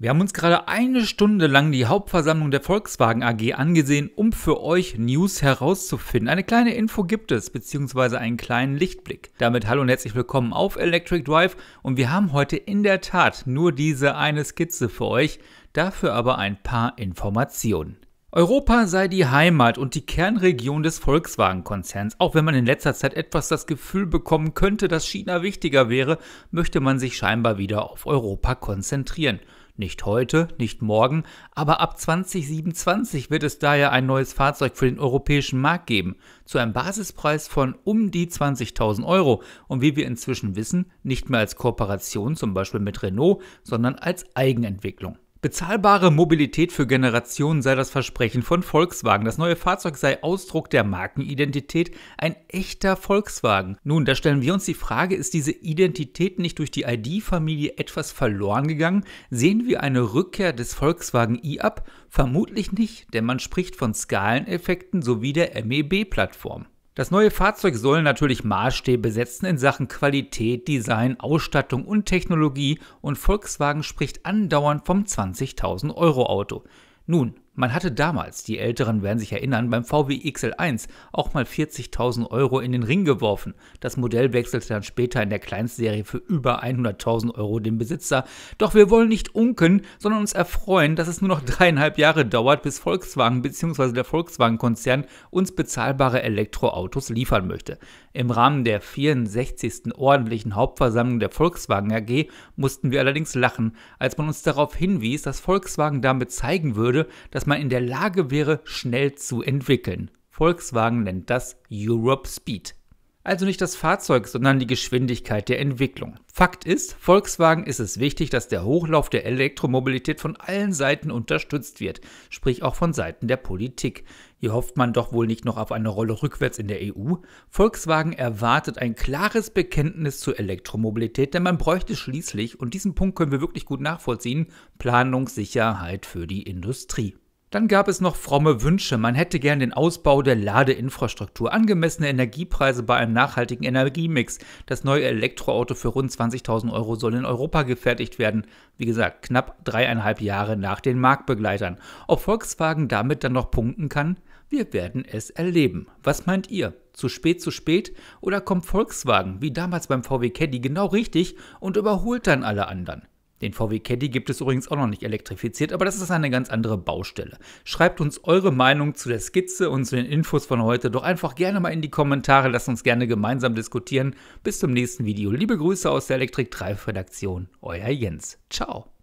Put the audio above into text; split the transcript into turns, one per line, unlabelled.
Wir haben uns gerade eine Stunde lang die Hauptversammlung der Volkswagen AG angesehen, um für euch News herauszufinden. Eine kleine Info gibt es, beziehungsweise einen kleinen Lichtblick. Damit hallo und herzlich willkommen auf Electric Drive und wir haben heute in der Tat nur diese eine Skizze für euch, dafür aber ein paar Informationen. Europa sei die Heimat und die Kernregion des Volkswagen-Konzerns. Auch wenn man in letzter Zeit etwas das Gefühl bekommen könnte, dass China wichtiger wäre, möchte man sich scheinbar wieder auf Europa konzentrieren. Nicht heute, nicht morgen, aber ab 2027 wird es daher ein neues Fahrzeug für den europäischen Markt geben, zu einem Basispreis von um die 20.000 Euro und wie wir inzwischen wissen, nicht mehr als Kooperation zum Beispiel mit Renault, sondern als Eigenentwicklung. Bezahlbare Mobilität für Generationen sei das Versprechen von Volkswagen. Das neue Fahrzeug sei Ausdruck der Markenidentität, ein echter Volkswagen. Nun, da stellen wir uns die Frage, ist diese Identität nicht durch die ID-Familie etwas verloren gegangen? Sehen wir eine Rückkehr des Volkswagen i ab? Vermutlich nicht, denn man spricht von Skaleneffekten sowie der MEB-Plattform. Das neue Fahrzeug soll natürlich Maßstäbe setzen in Sachen Qualität, Design, Ausstattung und Technologie und Volkswagen spricht andauernd vom 20.000 Euro Auto. Nun, man hatte damals, die Älteren werden sich erinnern, beim VW XL1 auch mal 40.000 Euro in den Ring geworfen. Das Modell wechselte dann später in der Kleinstserie für über 100.000 Euro den Besitzer. Doch wir wollen nicht unken, sondern uns erfreuen, dass es nur noch dreieinhalb Jahre dauert, bis Volkswagen bzw. der Volkswagen-Konzern uns bezahlbare Elektroautos liefern möchte. Im Rahmen der 64. ordentlichen Hauptversammlung der Volkswagen AG mussten wir allerdings lachen, als man uns darauf hinwies, dass Volkswagen damit zeigen würde, dass man in der Lage wäre, schnell zu entwickeln. Volkswagen nennt das Europe Speed. Also nicht das Fahrzeug, sondern die Geschwindigkeit der Entwicklung. Fakt ist, Volkswagen ist es wichtig, dass der Hochlauf der Elektromobilität von allen Seiten unterstützt wird, sprich auch von Seiten der Politik. Hier hofft man doch wohl nicht noch auf eine Rolle rückwärts in der EU. Volkswagen erwartet ein klares Bekenntnis zur Elektromobilität, denn man bräuchte schließlich, und diesen Punkt können wir wirklich gut nachvollziehen, Planungssicherheit für die Industrie. Dann gab es noch fromme Wünsche. Man hätte gern den Ausbau der Ladeinfrastruktur, angemessene Energiepreise bei einem nachhaltigen Energiemix. Das neue Elektroauto für rund 20.000 Euro soll in Europa gefertigt werden. Wie gesagt, knapp dreieinhalb Jahre nach den Marktbegleitern. Ob Volkswagen damit dann noch punkten kann? Wir werden es erleben. Was meint ihr? Zu spät, zu spät? Oder kommt Volkswagen, wie damals beim VW Caddy, genau richtig und überholt dann alle anderen? Den VW Caddy gibt es übrigens auch noch nicht elektrifiziert, aber das ist eine ganz andere Baustelle. Schreibt uns eure Meinung zu der Skizze und zu den Infos von heute doch einfach gerne mal in die Kommentare, lasst uns gerne gemeinsam diskutieren. Bis zum nächsten Video. Liebe Grüße aus der Elektrik 3 Redaktion, euer Jens. Ciao.